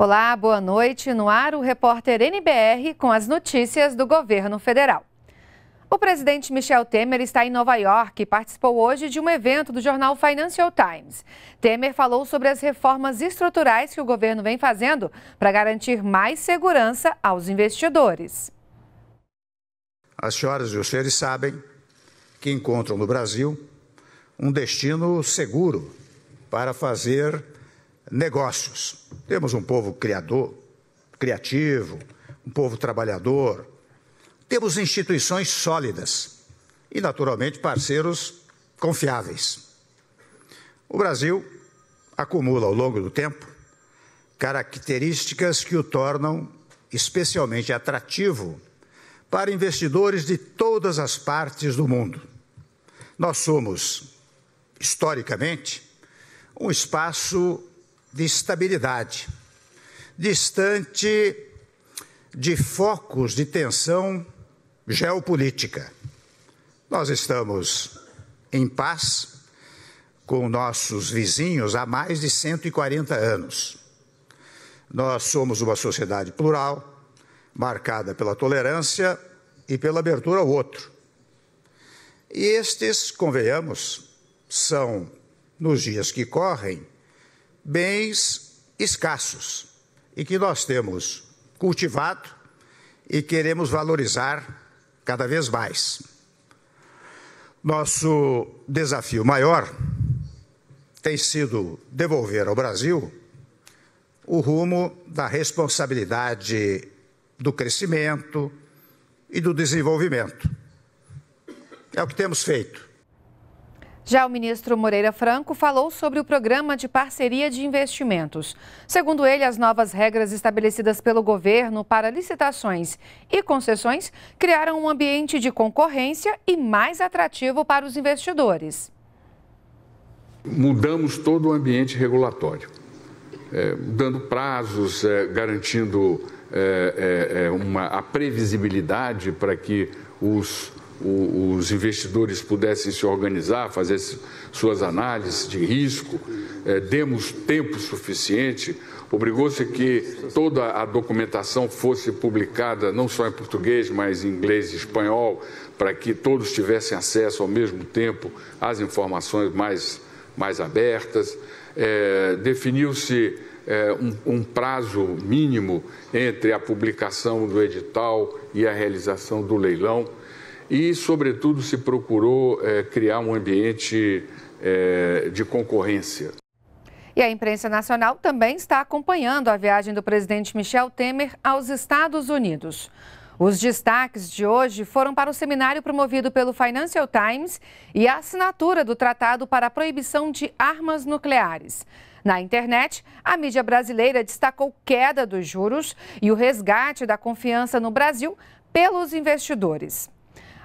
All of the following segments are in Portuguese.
Olá, boa noite. No ar, o repórter NBR com as notícias do governo federal. O presidente Michel Temer está em Nova York e participou hoje de um evento do jornal Financial Times. Temer falou sobre as reformas estruturais que o governo vem fazendo para garantir mais segurança aos investidores. As senhoras e os senhores sabem que encontram no Brasil um destino seguro para fazer negócios. Temos um povo criador, criativo, um povo trabalhador. Temos instituições sólidas e, naturalmente, parceiros confiáveis. O Brasil acumula ao longo do tempo características que o tornam especialmente atrativo para investidores de todas as partes do mundo. Nós somos, historicamente, um espaço de estabilidade, distante de focos de tensão geopolítica. Nós estamos em paz com nossos vizinhos há mais de 140 anos. Nós somos uma sociedade plural, marcada pela tolerância e pela abertura ao outro. E estes, convenhamos, são, nos dias que correm, bens escassos e que nós temos cultivado e queremos valorizar cada vez mais. Nosso desafio maior tem sido devolver ao Brasil o rumo da responsabilidade do crescimento e do desenvolvimento. É o que temos feito. Já o ministro Moreira Franco falou sobre o programa de parceria de investimentos. Segundo ele, as novas regras estabelecidas pelo governo para licitações e concessões criaram um ambiente de concorrência e mais atrativo para os investidores. Mudamos todo o ambiente regulatório, é, dando prazos, é, garantindo é, é, é uma, a previsibilidade para que os os investidores pudessem se organizar, fazer suas análises de risco, é, demos tempo suficiente, obrigou-se que toda a documentação fosse publicada, não só em português, mas em inglês e espanhol, para que todos tivessem acesso ao mesmo tempo às informações mais, mais abertas. É, definiu-se é, um, um prazo mínimo entre a publicação do edital e a realização do leilão e, sobretudo, se procurou é, criar um ambiente é, de concorrência. E a imprensa nacional também está acompanhando a viagem do presidente Michel Temer aos Estados Unidos. Os destaques de hoje foram para o seminário promovido pelo Financial Times e a assinatura do Tratado para a Proibição de Armas Nucleares. Na internet, a mídia brasileira destacou queda dos juros e o resgate da confiança no Brasil pelos investidores.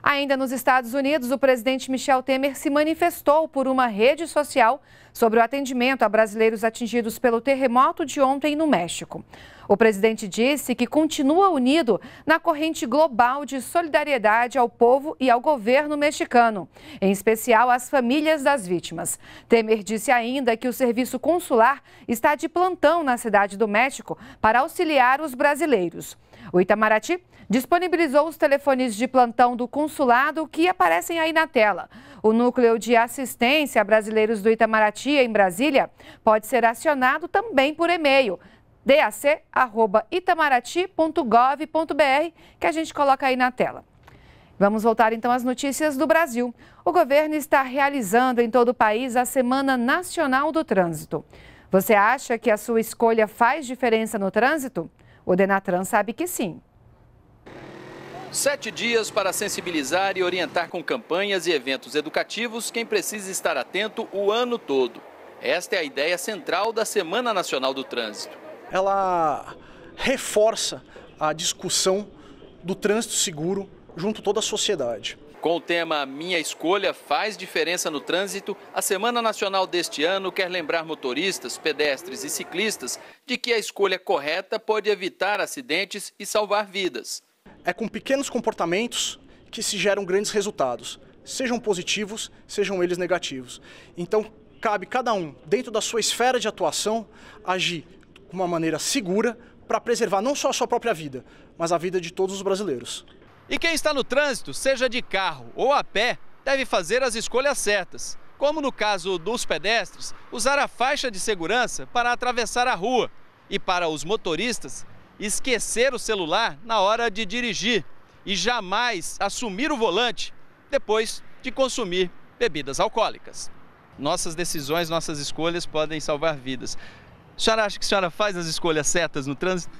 Ainda nos Estados Unidos, o presidente Michel Temer se manifestou por uma rede social sobre o atendimento a brasileiros atingidos pelo terremoto de ontem no México. O presidente disse que continua unido na corrente global de solidariedade ao povo e ao governo mexicano, em especial às famílias das vítimas. Temer disse ainda que o serviço consular está de plantão na cidade do México para auxiliar os brasileiros. O Itamaraty disponibilizou os telefones de plantão do consulado que aparecem aí na tela. O núcleo de assistência a brasileiros do Itamaraty em Brasília pode ser acionado também por e-mail dac.itamaraty.gov.br, que a gente coloca aí na tela. Vamos voltar então às notícias do Brasil. O governo está realizando em todo o país a Semana Nacional do Trânsito. Você acha que a sua escolha faz diferença no trânsito? O Denatran sabe que sim. Sete dias para sensibilizar e orientar com campanhas e eventos educativos quem precisa estar atento o ano todo. Esta é a ideia central da Semana Nacional do Trânsito ela reforça a discussão do trânsito seguro junto a toda a sociedade. Com o tema Minha Escolha Faz Diferença no Trânsito, a Semana Nacional deste ano quer lembrar motoristas, pedestres e ciclistas de que a escolha correta pode evitar acidentes e salvar vidas. É com pequenos comportamentos que se geram grandes resultados, sejam positivos, sejam eles negativos. Então, cabe cada um, dentro da sua esfera de atuação, agir de uma maneira segura para preservar não só a sua própria vida, mas a vida de todos os brasileiros. E quem está no trânsito, seja de carro ou a pé, deve fazer as escolhas certas, como no caso dos pedestres, usar a faixa de segurança para atravessar a rua e para os motoristas, esquecer o celular na hora de dirigir e jamais assumir o volante depois de consumir bebidas alcoólicas. Nossas decisões, nossas escolhas podem salvar vidas. A senhora acha que a senhora faz as escolhas certas no trânsito?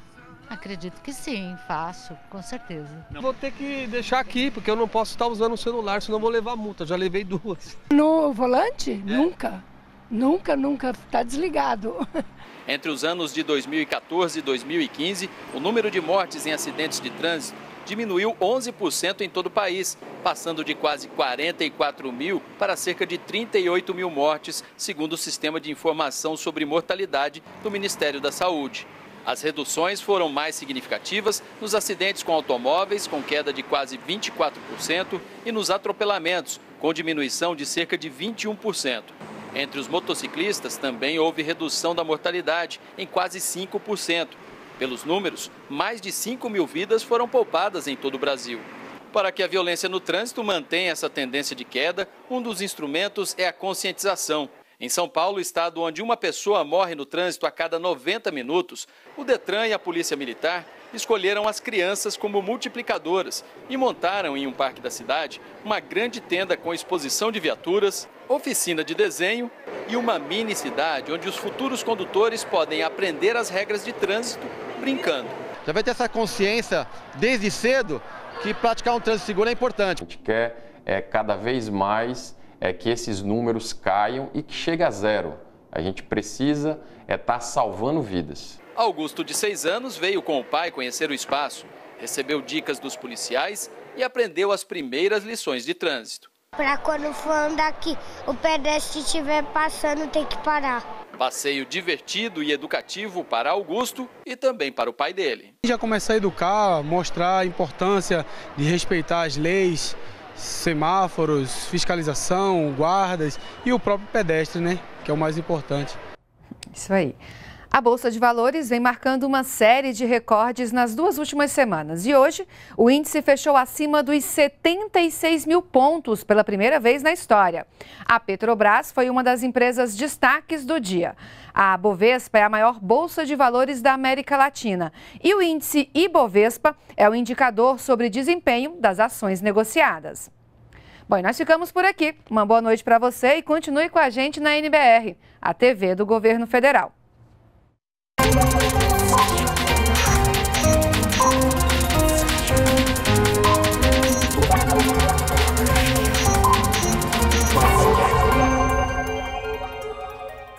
Acredito que sim, faço, com certeza. Vou ter que deixar aqui, porque eu não posso estar usando o celular, senão vou levar multa. Já levei duas. No volante? É. Nunca. Nunca, nunca. Está desligado. Entre os anos de 2014 e 2015, o número de mortes em acidentes de trânsito diminuiu 11% em todo o país, passando de quase 44 mil para cerca de 38 mil mortes, segundo o Sistema de Informação sobre Mortalidade do Ministério da Saúde. As reduções foram mais significativas nos acidentes com automóveis, com queda de quase 24%, e nos atropelamentos, com diminuição de cerca de 21%. Entre os motociclistas também houve redução da mortalidade em quase 5%, pelos números, mais de 5 mil vidas foram poupadas em todo o Brasil. Para que a violência no trânsito mantenha essa tendência de queda, um dos instrumentos é a conscientização. Em São Paulo, estado onde uma pessoa morre no trânsito a cada 90 minutos, o Detran e a Polícia Militar escolheram as crianças como multiplicadoras e montaram em um parque da cidade uma grande tenda com exposição de viaturas, oficina de desenho e uma mini cidade onde os futuros condutores podem aprender as regras de trânsito brincando. Já vai ter essa consciência desde cedo que praticar um trânsito seguro é importante. A gente quer é, cada vez mais é, que esses números caiam e que chegue a zero. A gente precisa estar é, tá salvando vidas. Augusto, de seis anos, veio com o pai conhecer o espaço, recebeu dicas dos policiais e aprendeu as primeiras lições de trânsito. Para quando for andar aqui, o pedestre estiver passando, tem que parar. Passeio divertido e educativo para Augusto e também para o pai dele. Já começar a educar, mostrar a importância de respeitar as leis, semáforos, fiscalização, guardas e o próprio pedestre, né? Que é o mais importante. Isso aí. A Bolsa de Valores vem marcando uma série de recordes nas duas últimas semanas e hoje o índice fechou acima dos 76 mil pontos pela primeira vez na história. A Petrobras foi uma das empresas destaques do dia. A Bovespa é a maior bolsa de valores da América Latina e o índice Ibovespa é o indicador sobre desempenho das ações negociadas. Bom, nós ficamos por aqui. Uma boa noite para você e continue com a gente na NBR, a TV do Governo Federal. Thank you